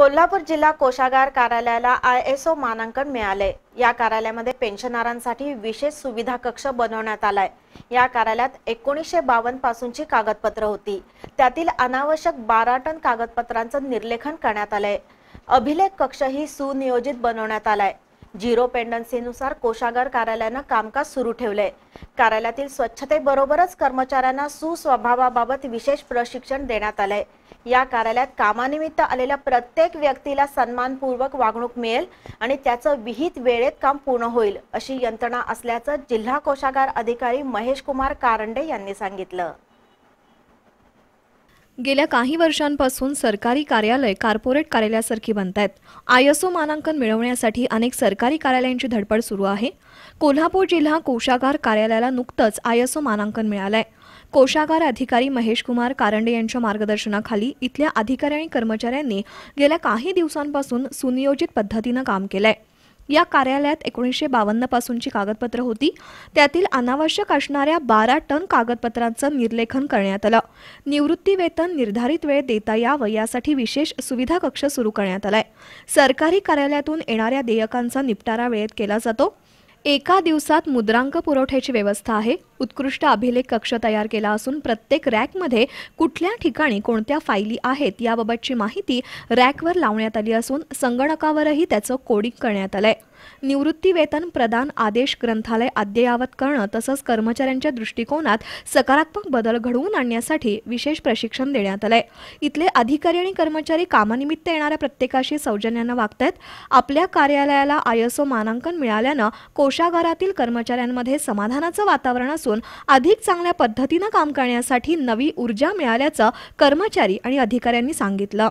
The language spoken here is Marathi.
कोल्हापूर जिल्हा कोषागार कार्यालयाला आय एस ओ मानांकन मिळाले या कार्यालयामध्ये पेन्शनरांसाठी विशेष सुविधा कक्ष बनवण्यात आलाय या कार्यालयात एकोणीसशे बावन्न पासूनची कागदपत्र होती त्यातील अनावश्यक बारा टन कागदपत्रांचं निर्लेखन करण्यात आलंय अभिलेख कक्षही सुनियोजित बनवण्यात आलाय झिरो पेंडन्सीनुसार कोषागार कार्यालयानं कामकाज सुरू ठेवलंय कार्यालयातील स्वच्छतेबरोबरच कर्मचाऱ्यांना सुस्वभावाबाबत विशेष प्रशिक्षण देण्यात आलंय या कार्यालयात कामानिमित्त आलेल्या प्रत्येक व्यक्तीला सन्मानपूर्वक वागणूक मिळेल आणि त्याचं विहित वेळेत काम पूर्ण होईल अशी यंत्रणा असल्याचं जिल्हा कोषागार अधिकारी महेश कुमार कारंडे यांनी सांगितलं गेल्या काही वर्षांपासून सरकारी कार्यालय कार्पोरेट कार्यालयासारखी बनत आहेत आय एस ओ मानांकन मिळवण्यासाठी अनेक सरकारी कार्यालयांची धडपड सुरू आहे कोल्हापूर जिल्हा कोषागार कार्यालयाला नुकतंच आय एस ओ मानांकन मिळालंय कोषागार अधिकारी महेश कुमार कारंडे यांच्या मार्गदर्शनाखाली इथल्या अधिकारी आणि कर्मचाऱ्यांनी गेल्या काही दिवसांपासून सुनियोजित पद्धतीनं काम केलंय या कार्यालयात एकोणीसशे पासूनची कागदपत्र होती त्यातील अनावश्यक असणाऱ्या बारा टन कागदपत्रांचं निर्लेखन करण्यात आलं निवृत्ती वेतन निर्धारित वेळ देता यावं यासाठी विशेष सुविधा कक्ष सुरू करण्यात आलाय सरकारी कार्यालयातून येणाऱ्या देयकांचा निपटारा वेळेत केला जातो एका दिवसात मुद्रांक पुरवठ्याची व्यवस्था आहे उत्कृष्ट अभिलेख कक्ष तयार केला असून प्रत्येक रॅकमध्ये कुठल्या ठिकाणी कोणत्या फायली आहेत याबाबतची माहिती रॅकवर लावण्यात आली असून संगणकावरही त्याचं कोडिंग करण्यात आलंय निवृत्तीवेतन प्रदान आदेश ग्रंथालय अद्ययावत करणं तसंच कर्मचाऱ्यांच्या दृष्टिकोनात सकारात्मक बदल घडवून आणण्यासाठी विशेष प्रशिक्षण देण्यात आलंय इथले अधिकारी आणि कर्मचारी कामानिमित्त येणाऱ्या प्रत्येकाशी सौजन्यानं वागतायत आपल्या कार्यालयाला आयएसओ मानांकन मिळाल्यानं कोशागारातील कर्मचाऱ्यांमध्ये समाधानाचं वातावरण असून अधिक चांगल्या पद्धतीनं काम करण्यासाठी नवी ऊर्जा मिळाल्याचं कर्मचारी आणि अधिकाऱ्यांनी सांगितलं